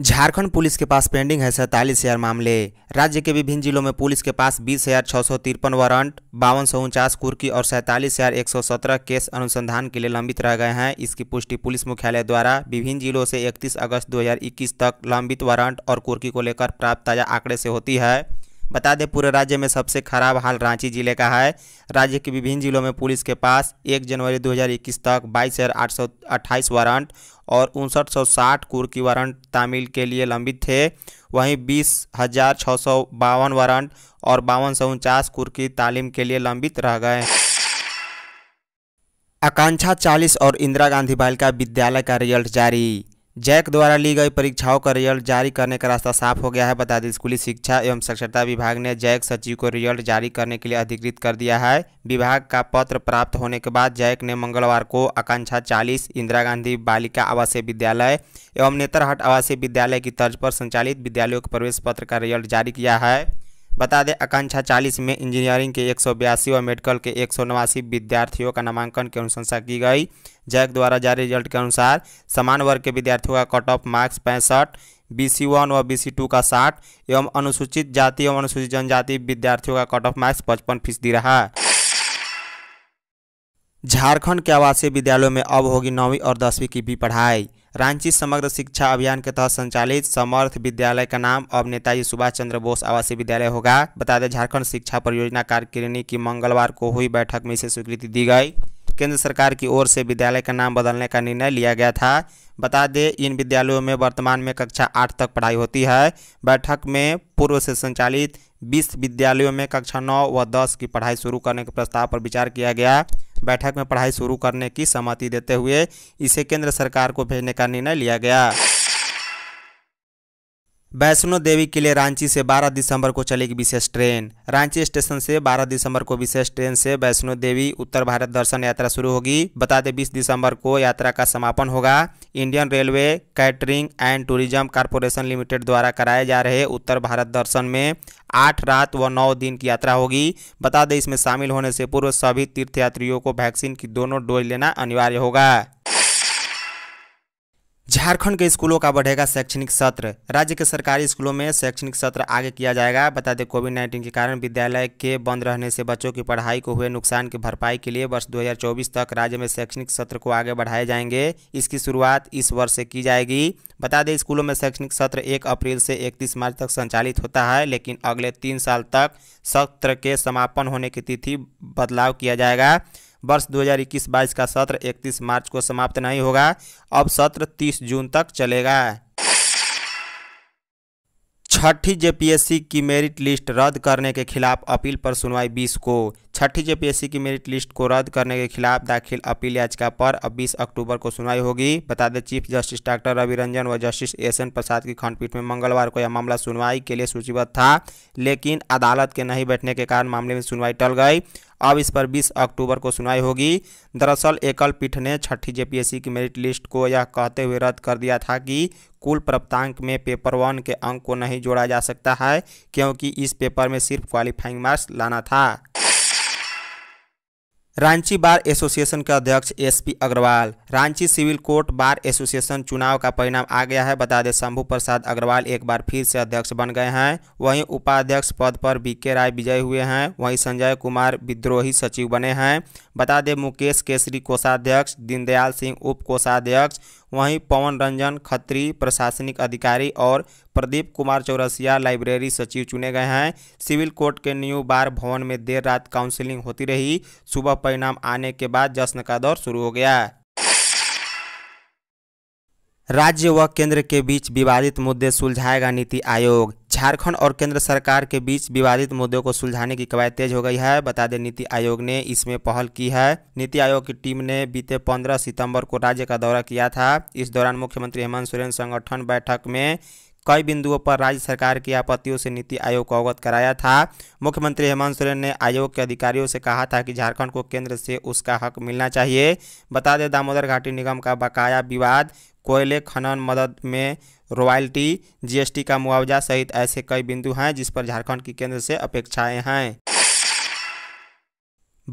Jharkhand police के पास pending है सैंतालीस हजार मामले राज्य के विभिन्न जिलों में पुलिस के पास बीस हजार छः सौ तिरपन वारंट बावन सौ उनचास कुर्की और सैंतालीस हजार एक सौ सत्रह केस अनुसंधान के लिए लंबित रह गए हैं इसकी पुष्टि पुलिस मुख्यालय द्वारा विभिन्न जिलों से इकतीस अगस्त 2021 तक लंबित वारंट और कुर्की को लेकर प्राप्त ताज़ा आंकड़े से होती है बता दें पूरे राज्य में सबसे खराब हाल रांची जिले का है राज्य के विभिन्न जिलों में पुलिस के पास 1 जनवरी 2021 तक बाईस हज़ार आठ सौ अट्ठाईस वारंट और उनसठ सौ साठ कुर्की वारंट तामिल के लिए लंबित थे वहीं बीस हज़ार छः सौ बावन वारंट और बावन सौ उनचास कुर्की तालीम के लिए लंबित रह गए आकांक्षा 40 और इंदिरा गांधी बालिका विद्यालय का रिजल्ट जारी जैक द्वारा ली गई परीक्षाओं का रिजल्ट जारी करने का रास्ता साफ हो गया है बता दें स्कूली शिक्षा एवं साक्षरता विभाग ने जैक सचिव को रिजल्ट जारी करने के लिए अधिकृत कर दिया है विभाग का पत्र प्राप्त होने के बाद जैक ने मंगलवार को आकांक्षा 40 इंदिरा गांधी बालिका आवासीय विद्यालय एवं नेतरहाट आवासीय विद्यालय की तर्ज पर संचालित विद्यालयों के प्रवेश पत्र का रिजल्ट जारी किया है बता दें आकांक्षा चालीस में इंजीनियरिंग के एक और मेडिकल के एक विद्यार्थियों का नामांकन की अनुशंसा की गई जैक द्वारा जारी रिजल्ट के अनुसार समान वर्ग के विद्यार्थियों का कट ऑफ मार्क्स पैंसठ बी सी वन व बी सी टू का साठ एवं अनुसूचित जाति एवं अनुसूचित जनजाति विद्यार्थियों का कट ऑफ मार्क्स पचपन फीसदी रहा झारखंड के आवासीय विद्यालयों में अब होगी नौवीं और दसवीं की भी पढ़ाई रांची समग्र शिक्षा अभियान के तहत संचालित समर्थ विद्यालय का नाम अब नेताजी सुभाष चंद्र बोस आवासीय विद्यालय होगा बता दें झारखंड शिक्षा परियोजना कार्यकारिणी की मंगलवार को हुई बैठक में इसे स्वीकृति दी गई केंद्र सरकार की ओर से विद्यालय का नाम बदलने का निर्णय लिया गया था बता दें इन विद्यालयों में वर्तमान में कक्षा आठ तक पढ़ाई होती है बैठक में पूर्व से संचालित बीस विद्यालयों में कक्षा नौ व दस की पढ़ाई शुरू करने के प्रस्ताव पर विचार किया गया बैठक में पढ़ाई शुरू करने की सहमति देते हुए इसे केंद्र सरकार को भेजने का निर्णय लिया गया वैष्णो देवी के लिए रांची से 12 दिसंबर को चलेगी विशेष ट्रेन रांची स्टेशन से 12 दिसंबर को विशेष ट्रेन से वैष्णो देवी उत्तर भारत दर्शन यात्रा शुरू होगी बता दें बीस दिसंबर को यात्रा का समापन होगा Indian railway catering and tourism corporation limited द्वारा कराए जा रहे उत्तर भारत दर्शन में आठ रात व नौ दिन की यात्रा होगी बता दें इसमें शामिल होने से पूर्व सभी तीर्थयात्रियों को वैक्सीन की दोनों डोज लेना अनिवार्य होगा झारखंड के स्कूलों का बढ़ेगा शैक्षणिक सत्र राज्य के सरकारी स्कूलों में शैक्षणिक सत्र आगे किया जाएगा बता दें कोविड नाइन्टीन के कारण विद्यालय के बंद रहने से बच्चों की पढ़ाई को हुए नुकसान की भरपाई के लिए वर्ष 2024 तक राज्य में शैक्षणिक सत्र को आगे बढ़ाए जाएंगे इसकी शुरुआत इस वर्ष से की जाएगी बता दें स्कूलों में शैक्षणिक सत्र एक अप्रैल से इकतीस मार्च तक संचालित होता है लेकिन अगले तीन साल तक सत्र के समापन होने की तिथि बदलाव किया जाएगा वर्ष 2021-22 का सत्र 31 मार्च को समाप्त नहीं होगा अब सत्र 30 जून तक चलेगा छठी जेपीएससी की मेरिट लिस्ट रद्द करने के खिलाफ अपील पर सुनवाई 20 को छठी जेपीएससी की मेरिट लिस्ट को रद्द करने के खिलाफ दाखिल अपील याचिका पर अब 20 अक्टूबर को सुनवाई होगी बता दें chief justice doctor Ravi Ranjan व जस्टिस एस एन प्रसाद की खंडपीठ में मंगलवार को यह मामला सुनवाई के लिए सूचीबद्ध था लेकिन अदालत के नहीं बैठने के कारण मामले में सुनवाई टल गई अब इस पर 20 अक्टूबर को सुनाई होगी दरअसल एकल पीठ ने छठी जेपीएससी की मेरिट लिस्ट को यह कहते हुए रद्द कर दिया था कि कुल प्राप्तांक में पेपर वन के अंक को नहीं जोड़ा जा सकता है क्योंकि इस पेपर में सिर्फ क्वालिफाइंग मार्क्स लाना था रांची बार एसोसिएशन के अध्यक्ष SP Agarwal Ranchi civil court bar association चुनाव का परिणाम आ गया है बता दें शंभू प्रसाद अग्रवाल एक बार फिर से अध्यक्ष बन गए हैं वहीं उपाध्यक्ष पद पर बीके राय विजय हुए हैं वहीं संजय कुमार विद्रोही सचिव बने हैं बता दें मुकेश केसरी कोषाध्यक्ष दीनदयाल सिंह उप कोषाध्यक्ष वहीं पवन रंजन खत्री प्रशासनिक अधिकारी और प्रदीप कुमार चौरसिया लाइब्रेरी सचिव चुने गए हैं सिविल कोर्ट के न्यू बार भवन में देर रात काउंसिलिंग होती रही सुबह परिणाम आने के बाद जश्न का दौर शुरू हो गया राज्य व केंद्र के बीच विवादित मुद्दे सुलझाएगा नीति आयोग झारखंड और केंद्र सरकार के बीच विवादित मुद्दों को सुलझाने की कवायद तेज हो गई है बता दें नीति आयोग ने इसमें पहल की है नीति आयोग की टीम ने बीते 15 सितंबर को राज्य का दौरा किया था इस दौरान मुख्यमंत्री हेमंत सोरेन संगठन बैठक में कई बिंदुओं पर राज्य सरकार की आपत्तियों से नीति आयोग को अवगत कराया था मुख्यमंत्री हेमंत सोरेन ने आयोग के अधिकारियों से कहा था कि झारखंड को केंद्र से उसका हक मिलना चाहिए बता दें दामोदर घाटी निगम का बकाया विवाद कोयले खनन मदद में रॉयल्टी जीएसटी का मुआवजा सहित ऐसे कई बिंदु हैं जिस पर झारखंड की केंद्र से अपेक्षाएं हैं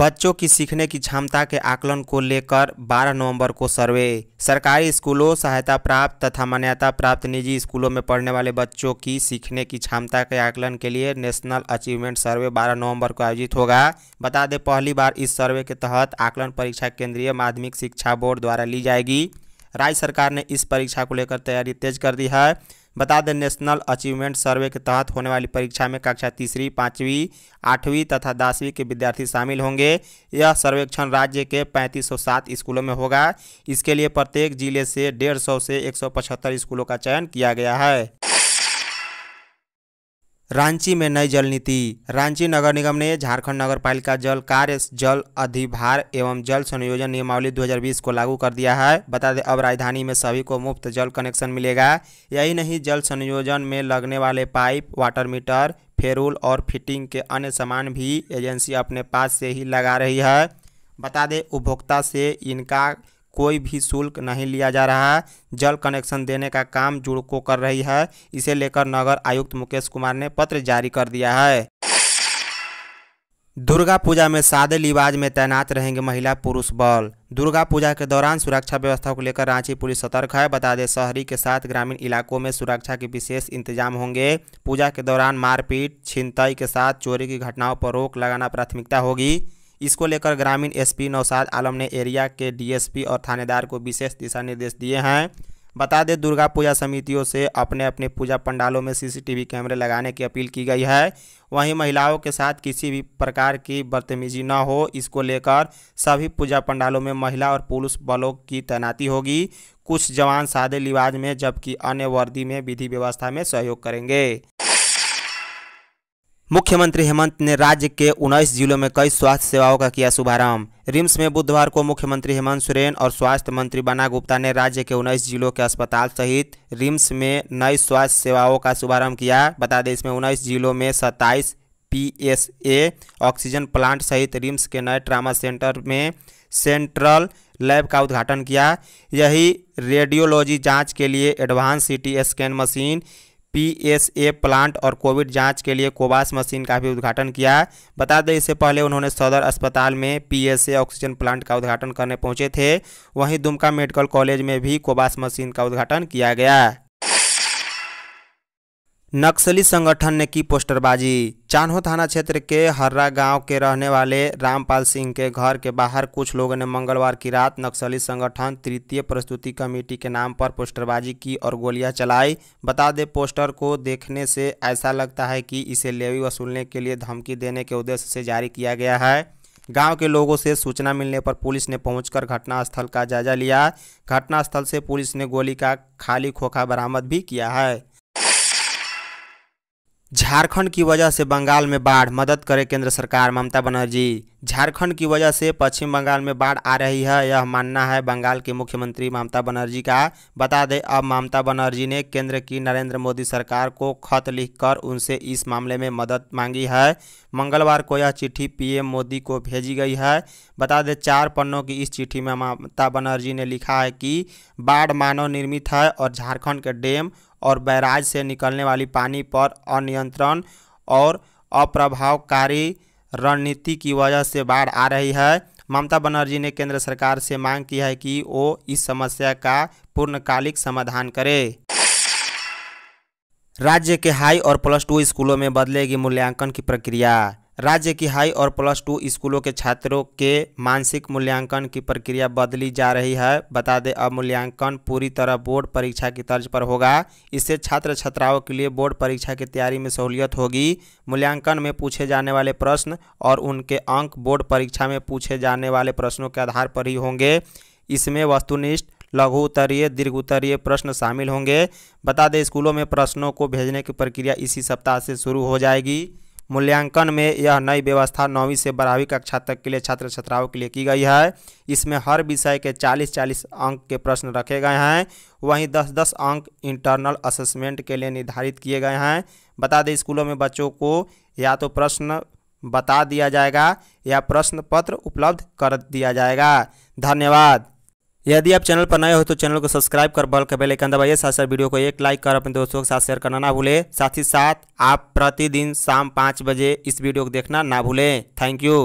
बच्चों की सीखने की क्षमता के आकलन को लेकर 12 नवंबर को सर्वे सरकारी स्कूलों सहायता प्राप्त तथा मान्यता प्राप्त निजी स्कूलों में पढ़ने वाले बच्चों की सीखने की क्षमता के आकलन के लिए नेशनल अचीवमेंट सर्वे 12 नवंबर को आयोजित होगा बता दें पहली बार इस सर्वे के तहत आकलन परीक्षा केंद्रीय माध्यमिक शिक्षा बोर्ड द्वारा ली जाएगी राज्य सरकार ने इस परीक्षा को लेकर तैयारी तेज कर दी है बता दें नेशनल अचीवमेंट सर्वे के तहत होने वाली परीक्षा में कक्षा तीसरी पाँचवीं आठवीं तथा दसवीं के विद्यार्थी शामिल होंगे यह सर्वेक्षण राज्य के 3507 स्कूलों में होगा इसके लिए प्रत्येक जिले से 150 से 175 स्कूलों का चयन किया गया है रांची में नई जल नीति रांची नगर निगम ने झारखंड नगर पालिका जल कार्य जल अधिभार एवं जल संयोजन नियमावली 2020 को लागू कर दिया है बता दें अब राजधानी में सभी को मुफ्त जल कनेक्शन मिलेगा यही नहीं जल संयोजन में लगने वाले पाइप वाटर मीटर फेरूल और फिटिंग के अन्य सामान भी एजेंसी अपने पास से ही लगा रही है बता दें उपभोक्ता से इनका कोई भी शुल्क नहीं लिया जा रहा है जल कनेक्शन देने का काम जुड़को कर रही है इसे लेकर नगर आयुक्त मुकेश कुमार ने पत्र जारी कर दिया है दुर्गा पूजा में सादे लिबाज में तैनात रहेंगे महिला पुरुष बल दुर्गा पूजा के दौरान सुरक्षा व्यवस्था को लेकर रांची पुलिस सतर्क है बता दें शहरी के साथ ग्रामीण इलाकों में सुरक्षा के विशेष इंतजाम होंगे पूजा के दौरान मारपीट छिनतई के साथ चोरी की घटनाओं पर रोक लगाना प्राथमिकता होगी इसको लेकर ग्रामीण एसपी नौशाद आलम ने एरिया के डीएसपी और थानेदार को विशेष दिशा निर्देश दिए हैं बता दें दुर्गा पूजा समितियों से अपने अपने पूजा पंडालों में सीसीटीवी कैमरे लगाने की अपील की गई है वहीं महिलाओं के साथ किसी भी प्रकार की बदतमीजी न हो इसको लेकर सभी पूजा पंडालों में महिला और पुरुष बलों की तैनाती होगी कुछ जवान सादे लिबाज में जबकि अन्य वर्दी में विधि व्यवस्था में सहयोग करेंगे मुख्यमंत्री हेमंत ने राज्य के उन्नीस जिलों में कई स्वास्थ्य सेवाओं का किया शुभारंभ रिम्स में बुधवार को मुख्यमंत्री हेमंत सोरेन और स्वास्थ्य मंत्री बना गुप्ता ने राज्य के उन्नीस जिलों के अस्पताल सहित रिम्स में नई स्वास्थ्य सेवाओं का शुभारंभ किया बता दें इसमें उन्नीस जिलों में सत्ताईस पी ऑक्सीजन प्लांट सहित रिम्स के नए ट्रामा सेंटर में सेंट्रल लैब का उद्घाटन किया यही रेडियोलॉजी जांच के लिए advance city scan machine PSA plant और कोविड जांच के लिए कोबास मशीन का भी उद्घाटन किया बता दें इससे पहले उन्होंने सदर अस्पताल में पीएसए ऑक्सीजन प्लांट का उद्घाटन करने पहुंचे थे वहीं दुमका मेडिकल कॉलेज में भी कोबास मशीन का उद्घाटन किया गया नक्सली संगठन ने की पोस्टरबाजी चान्हो थाना क्षेत्र के हर्रा गांव के रहने वाले रामपाल सिंह के घर के बाहर कुछ लोगों ने मंगलवार की रात नक्सली संगठन तृतीय प्रस्तुति कमेटी के नाम पर पोस्टरबाजी की और गोलियां चलाई बता दें पोस्टर को देखने से ऐसा लगता है कि इसे लेवी वसूलने के लिए धमकी देने के उद्देश्य से जारी किया गया है गांव के लोगों से सूचना मिलने पर पुलिस ने पहुंचकर घटनास्थल का जायजा लिया घटनास्थल से पुलिस ने गोली का खाली खोखा बरामद भी किया है झारखंड की वजह से बंगाल में बाढ़ मदद करे केंद्र सरकार ममता बनर्जी झारखंड की वजह से पश्चिम बंगाल में बाढ़ आ रही है यह मानना है बंगाल के मुख्यमंत्री ममता बनर्जी का बता दें अब ममता बनर्जी ने केंद्र की नरेंद्र मोदी सरकार को खत लिखकर उनसे इस मामले में मदद मांगी है मंगलवार को यह चिट्ठी पीएम मोदी को भेजी गई है बता दें चार पन्नों की इस चिट्ठी में ममता बनर्जी ने लिखा है कि बाढ़ मानव निर्मित है और झारखंड के डैम और बैराज से निकलने वाली पानी पर अनियंत्रण और अप्रभावकारी रणनीति की वजह से बाढ़ आ रही है ममता बनर्जी ने केंद्र सरकार से मांग की है कि वो इस समस्या का पूर्णकालिक समाधान करे राज्य के हाई और प्लस टू स्कूलों में बदलेगी मूल्यांकन की प्रक्रिया राज्य की हाई और प्लस टू स्कूलों के छात्रों के मानसिक मूल्यांकन की प्रक्रिया बदली जा रही है बता दें अब मूल्यांकन पूरी तरह बोर्ड परीक्षा की तर्ज पर होगा इससे छात्र छात्राओं के लिए बोर्ड परीक्षा की तैयारी में सहूलियत होगी मूल्यांकन में पूछे जाने वाले प्रश्न और उनके अंक बोर्ड परीक्षा में पूछे जाने वाले प्रश्नों के आधार पर ही होंगे इसमें वस्तुनिष्ठ लघु उत्तरीय दीर्घ उत्तरीय प्रश्न शामिल होंगे बता दें स्कूलों में प्रश्नों को भेजने की प्रक्रिया इसी सप्ताह से शुरू हो जाएगी मूल्यांकन में यह नई व्यवस्था नौवीं से बारहवीं कक्षा तक के लिए छात्र छात्राओं के लिए की गई है इसमें हर विषय के 40-40 अंक के प्रश्न रखे गए हैं वहीं 10-10 अंक इंटरनल असेसमेंट के लिए निर्धारित किए गए हैं बता दें स्कूलों में बच्चों को या तो प्रश्न बता दिया जाएगा या प्रश्न पत्र उपलब्ध कर दिया जाएगा धन्यवाद यदि आप चैनल पर नए हो तो चैनल को सब्सक्राइब कर बल के बेल दबाइए साथ साथ वीडियो को एक लाइक कर अपने दोस्तों के साथ शेयर करना ना भूलें साथ ही साथ आप प्रतिदिन शाम पाँच बजे इस वीडियो को देखना ना भूलें थैंक यू